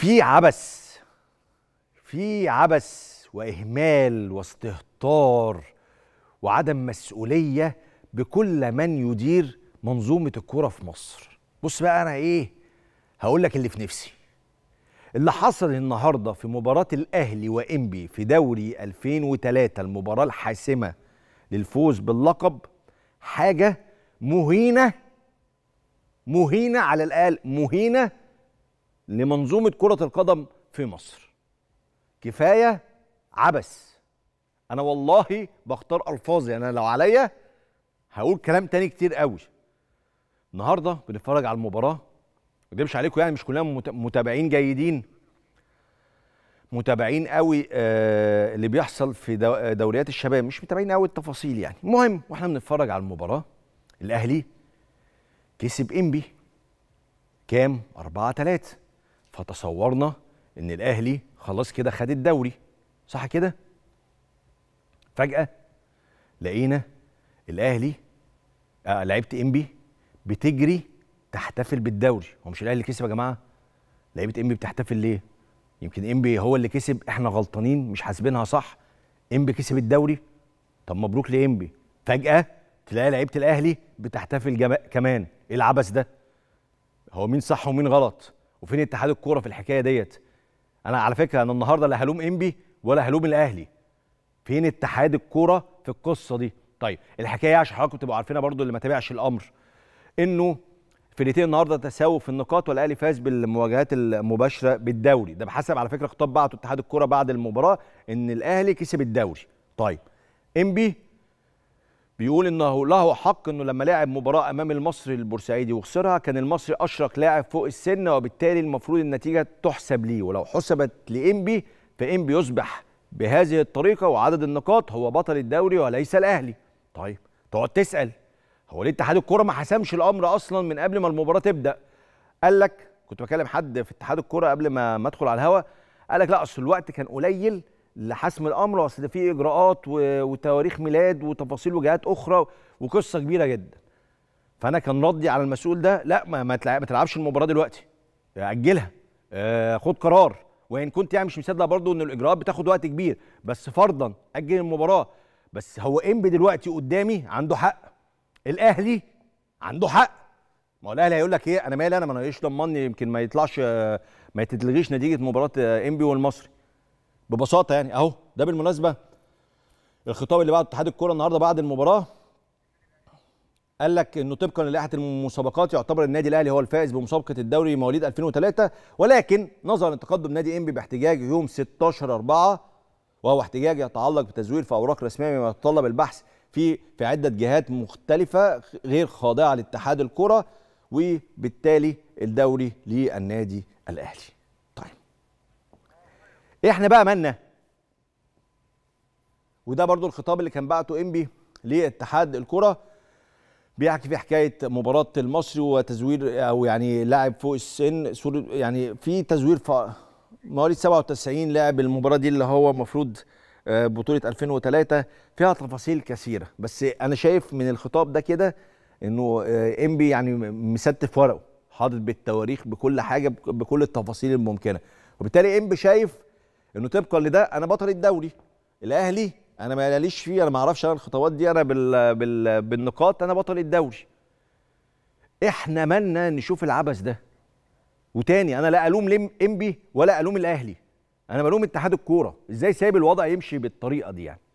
في عبث في عبث واهمال واستهتار وعدم مسؤوليه بكل من يدير منظومه الكوره في مصر بص بقى انا ايه هقول لك اللي في نفسي اللي حصل النهارده في مباراه الاهلي وانبي في دوري 2003 المباراه الحاسمه للفوز باللقب حاجه مهينه مهينه على الاقل مهينه لمنظومه كره القدم في مصر كفايه عبث انا والله بختار الفاظي يعني انا لو عليا هقول كلام تاني كتير قوي النهارده بنتفرج على المباراه ما عليكم يعني مش كلنا متابعين جيدين متابعين قوي آه اللي بيحصل في دوريات الشباب مش متابعين قوي التفاصيل يعني المهم واحنا بنتفرج على المباراه الاهلي كسب انبي كام 4 3 فتصورنا ان الاهلي خلاص كده خد الدوري صح كده فجاه لقينا الاهلي آه لعيبه انبي بتجري تحتفل بالدوري هو مش الاهلي اللي كسب يا جماعه لعيبه انبي بتحتفل ليه يمكن انبي هو اللي كسب احنا غلطانين مش حاسبينها صح انبي كسب الدوري طب مبروك لانبي فجاه تلاقي لعيبه الاهلي بتحتفل كمان ايه العبث ده هو مين صح ومين غلط وفين اتحاد الكوره في الحكايه ديت انا على فكره انا النهارده لا هلوم انبي ولا هلوم الاهلي فين اتحاد الكوره في القصه دي طيب الحكايه عشان حضراتكم تبقوا عارفينها برضو اللي ما تابعش الامر انه فرقتين النهارده تساووا في النقاط والاهلي فاز بالمواجهات المباشره بالدوري ده بحسب على فكره خطاب بعته اتحاد الكوره بعد المباراه ان الاهلي كسب الدوري طيب انبي بيقول انه له حق انه لما لعب مباراه امام المصري البورسعيدي وخسرها كان المصري اشرك لاعب فوق السن وبالتالي المفروض النتيجه تحسب ليه ولو حسبت لانبي فانبي يصبح بهذه الطريقه وعدد النقاط هو بطل الدوري وليس الاهلي طيب تقعد تسال هو ليه اتحاد الكوره ما حسمش الامر اصلا من قبل ما المباراه تبدا قال لك كنت بكلم حد في اتحاد الكوره قبل ما ما ادخل على الهوا قال لك لا اصل الوقت كان قليل لحسم الامر اصل في اجراءات وتواريخ ميلاد وتفاصيل وجهات اخرى وقصه كبيره جدا فانا كان ردي على المسؤول ده لا ما, ما تلعبش المباراه دلوقتي اجلها آه، خد قرار وان كنت يعني مش مصدق برضو ان الاجراءات بتاخد وقت كبير بس فرضا اجل المباراه بس هو انبي دلوقتي قدامي عنده حق الاهلي عنده حق ما هو الاهلي هيقول لك ايه انا مالي انا ما انا ايش ضمني يمكن ما يطلعش آه، ما تتلغيش نتيجه مباراه انبي آه، والمصري ببساطه يعني اهو ده بالمناسبه الخطاب اللي بعده اتحاد الكوره النهارده بعد المباراه قال لك انه طبقا للائحه المسابقات يعتبر النادي الاهلي هو الفائز بمسابقه الدوري مواليد 2003 ولكن نظرا لتقدم نادي انبي باحتجاج يوم 16 4 وهو احتجاج يتعلق بتزوير في اوراق رسميه مما يتطلب البحث في في عده جهات مختلفه غير خاضعه لاتحاد الكره وبالتالي الدوري للنادي الاهلي احنا بقى مالنا وده برضو الخطاب اللي كان بعته انبي لاتحاد الكره بيحكي في حكايه مباراه المصري وتزوير او يعني لاعب فوق السن يعني في تزوير ف مواليد 97 لاعب المباراه دي اللي هو المفروض آه، بطوله 2003 فيها تفاصيل كثيره بس انا شايف من الخطاب ده كده انه انبي آه، يعني مستف ورقه حاطط بالتواريخ بكل حاجه بكل التفاصيل الممكنه وبالتالي انبي شايف انه طبقا لده انا بطل الدوري الاهلي انا ما ليش فيه انا ما اعرفش انا الخطوات دي انا بال... بال... بالنقاط انا بطل الدوري احنا مالنا نشوف العبث ده وتاني انا لا الوم امبي انبي ولا الوم الاهلي انا بلوم اتحاد الكوره ازاي سايب الوضع يمشي بالطريقه دي يعني